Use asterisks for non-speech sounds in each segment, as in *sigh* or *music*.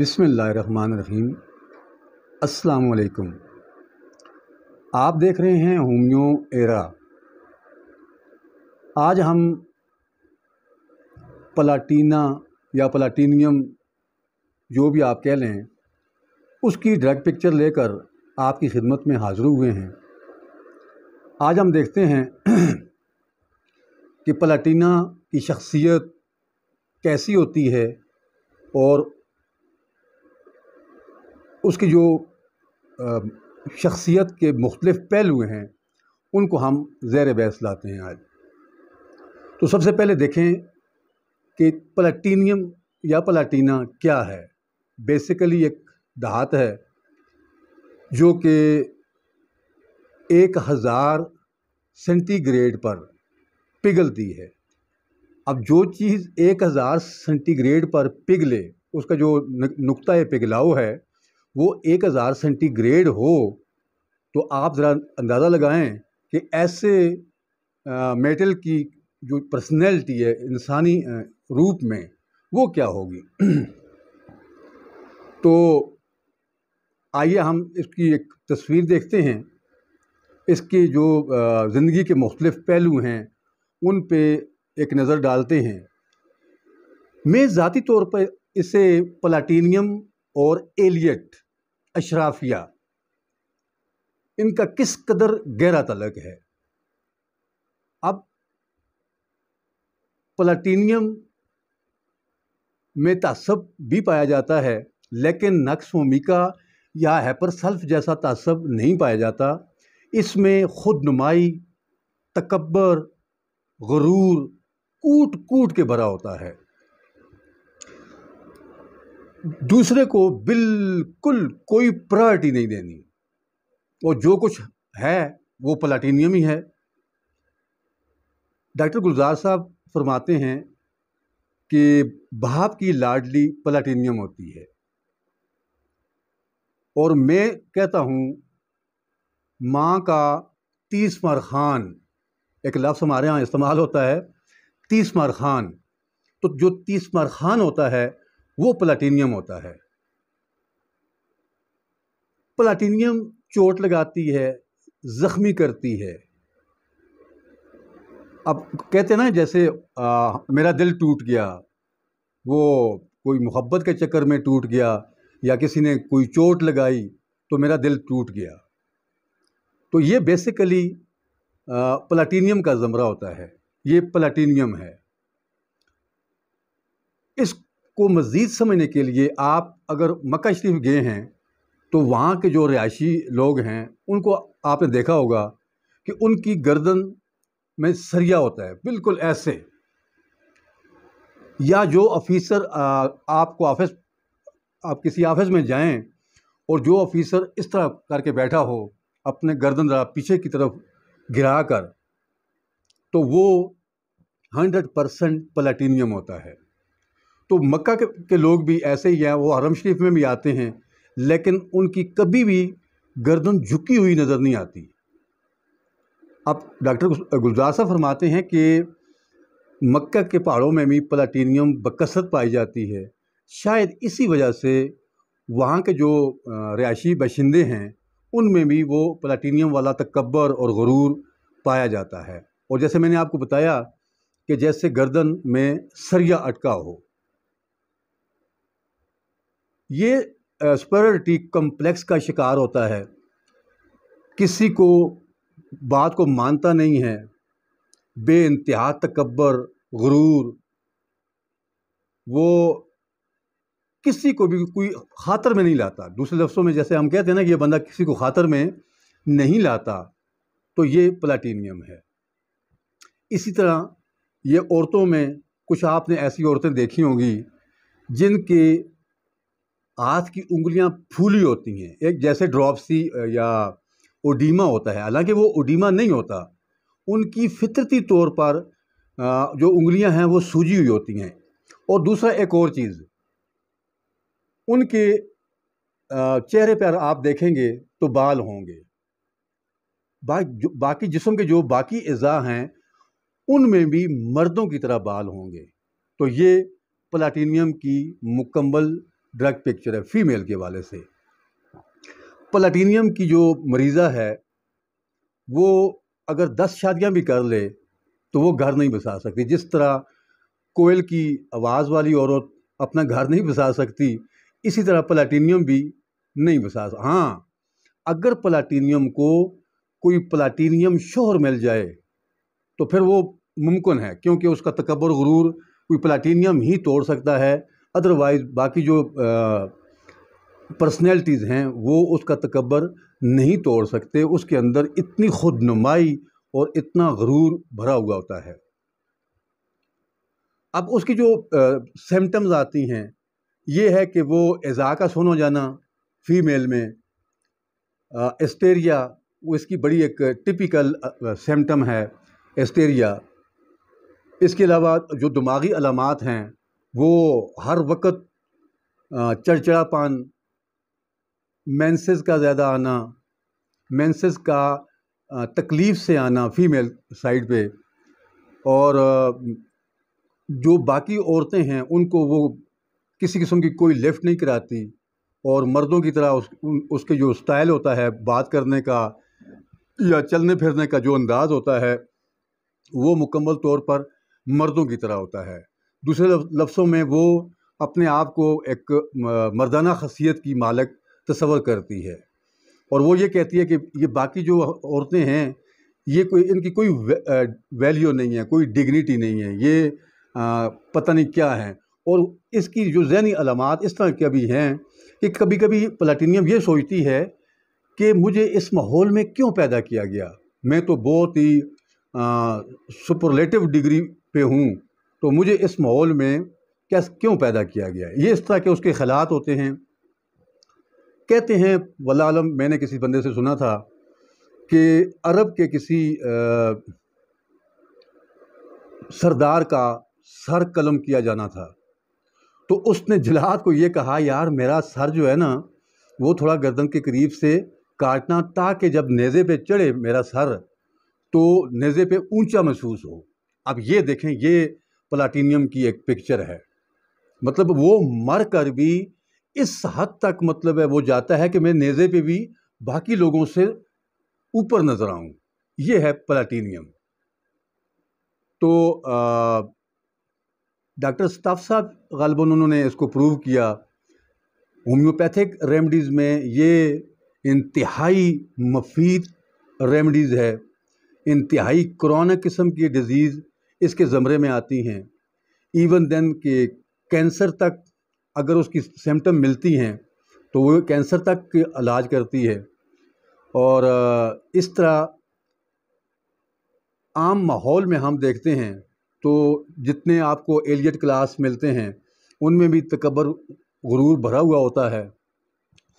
बिसमीम असलकुम आप देख रहे हैं होम्यो एरा आज हम प्लाटीना या प्लाटीनियम जो भी आप कह लें उसकी ड्रग पिक्चर लेकर आपकी खिदमत में हाज़िर हुए हैं आज हम देखते हैं कि प्लाटीना की शख्सियत कैसी होती है और उसकी जो शख्सियत के मुख्तलिफ़ पहलू हैं उनको हम ज़ैर बहस लाते हैं आज तो सबसे पहले देखें कि प्लाटीनियम या प्लाटीना क्या है बेसिकली एक दहात है जो कि एक हज़ार सेंटीग्रेड पर पिघलती है अब जो चीज़ एक हज़ार सेंटीग्रेड पर पिघले उसका जो नुकता पिघलाव है वो एक हज़ार सेंटीग्रेड हो तो आप ज़रा अंदाज़ा लगाएं कि ऐसे आ, मेटल की जो पर्सनैलिटी है इंसानी रूप में वो क्या होगी *clears throat* तो आइए हम इसकी एक तस्वीर देखते हैं इसके जो ज़िंदगी के मुख्तलिफ़ पहलू हैं उन पे एक नज़र डालते हैं मैं ज़ाती तौर पर इसे प्लाटीनियम और एलियट अशराफिया इनका किस कदर गहरा तलक है अब प्लाटीनियम में तसब भी पाया जाता है लेकिन नक्स या हैपरसल्फ जैसा तसब नहीं पाया जाता इसमें खुद नुमाई तकबर गरूर कूट कूट के भरा होता है दूसरे को बिल्कुल कोई प्रायोरिटी नहीं देनी और जो कुछ है वो प्लाटीनियम ही है डॉक्टर गुलजार साहब फरमाते हैं कि भाप की लाडली प्लाटीनियम होती है और मैं कहता हूँ माँ का तीस मार खान एक लफ्ज़ हमारे यहाँ इस्तेमाल होता है तीस मार खान तो जो तीस मार खान होता है वो प्लाटीनियम होता है प्लाटीनियम चोट लगाती है ज़ख्मी करती है अब कहते ना जैसे आ, मेरा दिल टूट गया वो कोई मोहब्बत के चक्कर में टूट गया या किसी ने कोई चोट लगाई तो मेरा दिल टूट गया तो ये बेसिकली प्लाटीनियम का ज़मरा होता है ये प्लाटीनियम है इस को मज़ीद समझने के लिए आप अगर मक्का शरीफ गए हैं तो वहाँ के जो रिहायशी लोग हैं उनको आपने देखा होगा कि उनकी गर्दन में सरिया होता है बिल्कुल ऐसे या जो ऑफिसर आपको ऑफिस आप किसी ऑफिस में जाएं और जो ऑफिसर इस तरह करके बैठा हो अपने गर्दन रहा पीछे की तरफ गिरा कर तो वो हंड्रेड परसेंट प्लाटीनियम होता है तो मक्का के, के लोग भी ऐसे ही हैं वो हरम शरीफ में भी आते हैं लेकिन उनकी कभी भी गर्दन झुकी हुई नज़र नहीं आती अब डॉक्टर गुलजार साहब फरमाते हैं कि मक्का के पहाड़ों में भी प्लाटीनियम बकसरत पाई जाती है शायद इसी वजह से वहाँ के जो रिहायशी बशिंदे हैं उनमें भी वो प्लाटीनियम वाला तकबर और गरूर पाया जाता है और जैसे मैंने आपको बताया कि जैसे गर्दन में सरिया अटका हो ये एस्पेरिटिक कम्प्लेक्स का शिकार होता है किसी को बात को मानता नहीं है बे इंतहा तकबर गुरूर वो किसी को भी कोई खातर में नहीं लाता दूसरे लफ्ज़ों में जैसे हम कहते हैं ना कि ये बंदा किसी को खातर में नहीं लाता तो ये प्लाटीनियम है इसी तरह ये औरतों में कुछ आपने ऐसी औरतें देखी होंगी जिनके हाथ की उंगलियां फूली होती हैं एक जैसे ड्रॉपसी या ओडीमा होता है हालांकि वो ओडीमा नहीं होता उनकी फितरती तौर पर जो उंगलियां हैं वो सूजी हुई होती हैं और दूसरा एक और चीज़ उनके चेहरे पर आप देखेंगे तो बाल होंगे बा, बाकी जिसम के जो बाकी अज़ा हैं उनमें भी मर्दों की तरह बाल होंगे तो ये प्लाटीनियम की मुकम्मल ड्रग पिक्चर है फीमेल के वाले से प्लाटीनियम की जो मरीज़ा है वो अगर दस शादियां भी कर ले तो वो घर नहीं बसा सकती जिस तरह कोयल की आवाज़ वाली औरत अपना घर नहीं बसा सकती इसी तरह प्लाटीनियम भी नहीं बसा हाँ अगर प्लाटीनियम को कोई प्लाटीनियम शोहर मिल जाए तो फिर वो मुमकिन है क्योंकि उसका तकबर गुरूर कोई प्लाटीनियम ही तोड़ सकता है अदरवाइज़ बाकी जो पर्सनैलिटीज़ हैं वो उसका तकबर नहीं तोड़ सकते उसके अंदर इतनी खुदनुमाई और इतना गरूर भरा हुआ होता है अब उसकी जो सिम्टम्स आती हैं ये है कि वो एज़ा का सुन हो जाना फ़ीमेल में एस्टेरिया वो इसकी बड़ी एक टिपिकल सिम्टम है एस्टेरिया इसके अलावा जो दिमागी अलामत हैं वो हर वक्त चढ़चड़ापान मेंसेस का ज़्यादा आना मेंसेस का तकलीफ़ से आना फीमेल साइड पे और जो बाकी औरतें हैं उनको वो किसी किस्म की कोई लिफ्ट नहीं कराती और मर्दों की तरह उस उसके जो स्टाइल होता है बात करने का या चलने फिरने का जो अंदाज़ होता है वो मुकम्मल तौर पर मर्दों की तरह होता है दूसरे लफ्सों में वो अपने आप को एक मर्दाना खसियत की मालक तस्वर करती है और वो ये कहती है कि ये बाकी जो औरतें हैं ये कोई इनकी कोई वैल्यू नहीं है कोई डिग्निटी नहीं है ये आ, पता नहीं क्या है और इसकी जो जहनी अलामत इस तरह के भी हैं कि कभी कभी प्लाटीनियम ये सोचती है कि मुझे इस माहौल में क्यों पैदा किया गया मैं तो बहुत ही सुपरलेटिव डिग्री पे हूँ तो मुझे इस माहौल में क्या क्यों पैदा किया गया है ये इस तरह के उसके खिलात होते हैं कहते हैं वल्ला आलम मैंने किसी बंदे से सुना था कि अरब के किसी आ, सरदार का सर कलम किया जाना था तो उसने जलाद को ये कहा यार मेरा सर जो है ना वो थोड़ा गर्दन के करीब से काटना ताकि जब नेज़े पे चढ़े मेरा सर तो नेज़े पे ऊंचा महसूस हो अब ये देखें ये प्लाटिनियम की एक पिक्चर है मतलब वो मर कर भी इस हद तक मतलब है वो जाता है कि मैं नेज़े पे भी बाकी लोगों से ऊपर नज़र आऊँ ये है प्लाटिनियम तो डॉक्टर स्टाफ साहब गलबन उन्होंने इसको प्रूव किया होम्योपैथिक रेमडीज़ में ये इंतहाई मफीद रेमडीज़ है इंतहाई क्रॉनिक किस्म की डिज़ीज़ इसके ज़मरे में आती हैं इवन देन के कैंसर तक अगर उसकी सिम्टम मिलती हैं तो वो कैंसर तक इलाज करती है और इस तरह आम माहौल में हम देखते हैं तो जितने आपको एलियट क्लास मिलते हैं उनमें भी तकबर गुरूर भरा हुआ होता है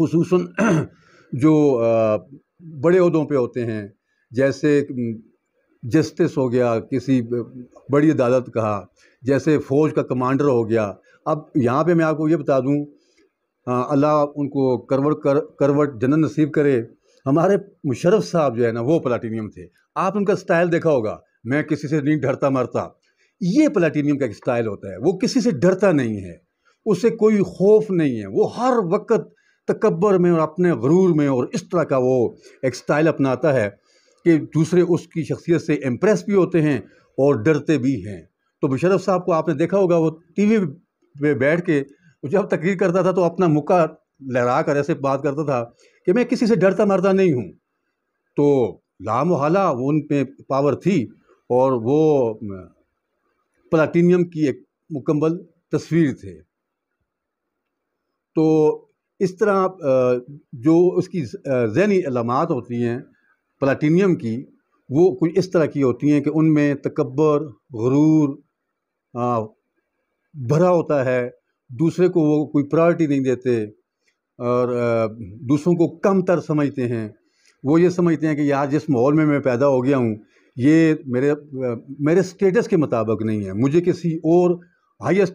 खसूस *clears throat* जो बड़े अहदों पे होते हैं जैसे जस्टिस हो गया किसी बड़ी अदालत कहा जैसे फ़ौज का कमांडर हो गया अब यहाँ पे मैं आपको ये बता दूँ हाँ, अल्लाह उनको करवट कर करवट जन्न नसीब करे हमारे मुशरफ साहब जो है ना वो प्लाटीनियम थे आप उनका स्टाइल देखा होगा मैं किसी से नहीं डरता मरता ये प्लाटीनियम का एक स्टाइल होता है वो किसी से डरता नहीं है उसे कोई खौफ नहीं है वो हर वक्त तकबर में और अपने गरूर में और इस तरह का वो एक स्टाइल अपनाता है कि दूसरे उसकी शख्सियत से इम्प्रेस भी होते हैं और डरते भी हैं तो मुशरफ साहब को आपने देखा होगा वो टी वी पे बैठ के जब तकरीर करता था तो अपना मुक्का लहरा कर ऐसे बात करता था कि मैं किसी से डरता मरता नहीं हूँ तो लाम हाला वो उन पे पावर थी और वो प्लाटीनियम की एक मुकम्मल तस्वीर थे तो इस तरह जो उसकी जहनी अलामत होती हैं प्लाटीनियम की वो कुछ इस तरह की होती हैं कि उनमें तकबर गुरूर भरा होता है दूसरे को वो कोई प्रायोरिटी नहीं देते और दूसरों को कम तर समझते हैं वो ये समझते हैं कि यार जिस माहौल में मैं पैदा हो गया हूँ ये मेरे मेरे स्टेटस के मुताबिक नहीं है मुझे किसी और हाईएस्ट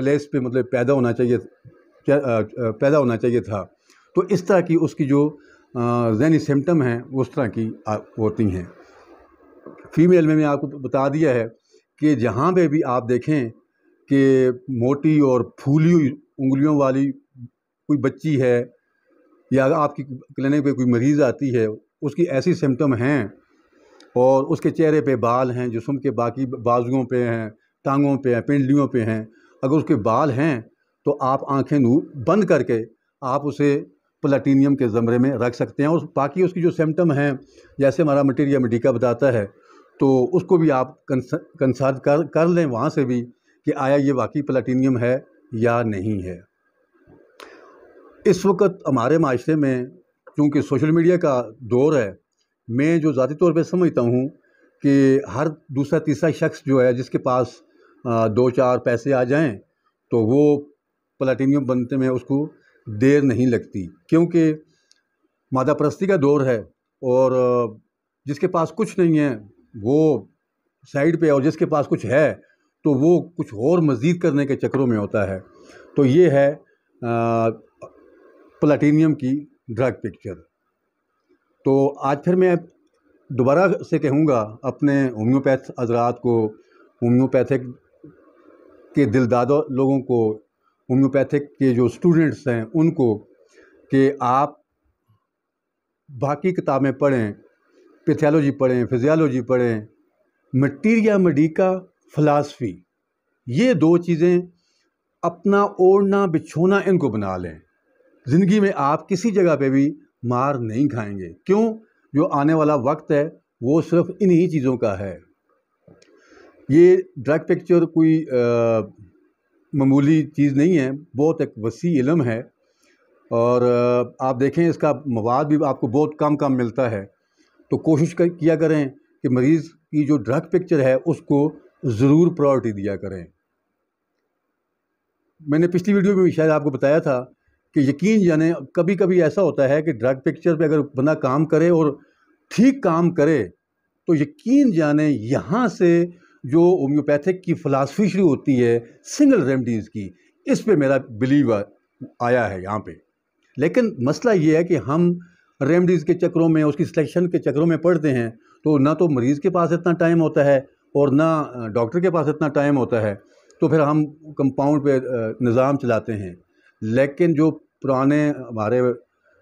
प्लेस पे मतलब पैदा होना चाहिए पैदा होना चाहिए था तो इस तरह की उसकी जो जैनी सिम्टम हैं उस तरह की होती हैं फीमेल में मैं आपको बता दिया है कि जहाँ पे भी आप देखें कि मोटी और फूली उंगलियों वाली कोई बच्ची है या आपकी क्लिनिक पे कोई मरीज़ आती है उसकी ऐसी सिम्टम हैं और उसके चेहरे पे बाल हैं जिसम के बाकी बाजुओं पे हैं टांगों पे हैं पिंडलियों पे हैं अगर उसके बाल हैं तो आप आंखें बंद करके आप उसे प्लाटीनियम के ज़मरे में रख सकते हैं और बाकी उसकी जो सिम्टम हैं जैसे हमारा मटेरिया मेडिका बताता है तो उसको भी आप कंसल्ट कर कर लें वहाँ से भी कि आया ये वाकई प्लाटीनियम है या नहीं है इस वक्त हमारे माशरे में क्योंकि सोशल मीडिया का दौर है मैं जो ज़ाती तौर पर समझता हूँ कि हर दूसरा तीसरा शख्स जो है जिसके पास दो चार पैसे आ जाएं तो वो प्लाटीनियम बनते में उसको देर नहीं लगती क्योंकि मादा का दौर है और जिसके पास कुछ नहीं है वो साइड पे और जिसके पास कुछ है तो वो कुछ और मज़ीद करने के चक्रों में होता है तो ये है प्लाटीनियम की ड्रग पिक्चर तो आज फिर मैं दोबारा से कहूँगा अपने होम्योपैथ हजरात को होम्योपैथिक के दिलदादों लोगों को होम्योपैथिक के जो स्टूडेंट्स हैं उनको कि आप बाकी किताबें पढ़ें पैथियालॉजी पढ़ें फिजियालॉजी पढ़ें मटीरिया मेडिका फ़िलासफ़ी ये दो चीज़ें अपना ओढ़ना बिछोना इनको बना लें ज़िंदगी में आप किसी जगह पे भी मार नहीं खाएंगे क्यों जो आने वाला वक्त है वो सिर्फ इन्हीं चीज़ों का है ये ड्रग पिक्चर कोई आ, मामूली चीज़ नहीं है बहुत एक वसी इलम है और आप देखें इसका मवाद भी आपको बहुत कम कम मिलता है तो कोशिश कर किया करें कि मरीज़ की जो ड्रग पिक्चर है उसको ज़रूर प्रायोरिटी दिया करें मैंने पिछली वीडियो में शायद आपको बताया था कि यकीन जाने कभी कभी ऐसा होता है कि ड्रग पिक्चर पे अगर बंदा काम करे और ठीक काम करे तो यकीन जाने यहाँ से जो होम्योपैथिक की फ़िलासफ़ी शुरू होती है सिंगल रेमडीज़ की इस पे मेरा बिलीव आया है यहाँ पे लेकिन मसला ये है कि हम रेमडीज़ के चक्रों में उसकी सिलेक्शन के चक्रों में पढ़ते हैं तो ना तो मरीज़ के पास इतना टाइम होता है और ना डॉक्टर के पास इतना टाइम होता है तो फिर हम कंपाउंड पे निज़ाम चलाते हैं लेकिन जो पुराने हमारे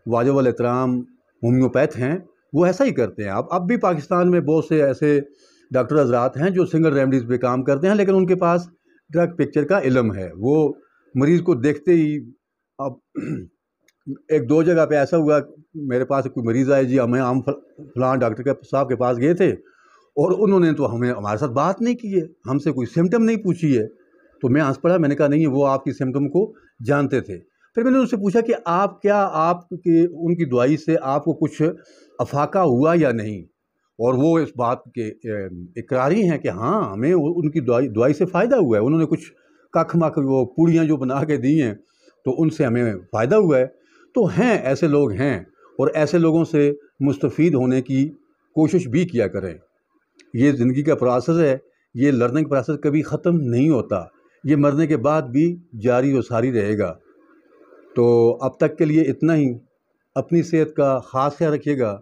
वाजब अतराम होम्योपैथ हैं वो ऐसा ही करते हैं अब अब भी पाकिस्तान में बहुत से ऐसे डॉक्टर हजरात हैं जो सिंगल रेमडीज़ पे काम करते हैं लेकिन उनके पास ड्रग पिक्चर का इलम है वो मरीज़ को देखते ही अब एक दो जगह पे ऐसा हुआ मेरे पास कोई मरीज़ आए जी हमें हम फलां डॉक्टर के साहब के पास गए थे और उन्होंने तो हमें हमारे साथ बात नहीं की है हमसे कोई सिम्टम नहीं पूछी है तो मैं आंस पड़ा मैंने कहा नहीं वो आपकी सिम्टम को जानते थे फिर मैंने उनसे पूछा कि आप क्या आपके उनकी दवाई से आपको कुछ अफाका हुआ या नहीं और वो इस बात के इकरारी हैं कि हाँ हमें उनकी दुआई दुआई से फ़ायदा हुआ है उन्होंने कुछ कख मख वो पूड़ियाँ जो बना के दी हैं तो उनसे हमें फ़ायदा हुआ है तो हैं ऐसे लोग हैं और ऐसे लोगों से मुस्तफ़ होने की कोशिश भी किया करें ये ज़िंदगी का प्रोसेस है ये लर्निंग प्रोसेस कभी ख़त्म नहीं होता ये मरने के बाद भी जारी व सारी रहेगा तो अब तक के लिए इतना ही अपनी सेहत का ख़ास ख्याल रखिएगा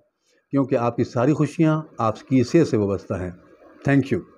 क्योंकि आपकी सारी खुशियाँ आपकी इसी से वाबस्ता हैं थैंक यू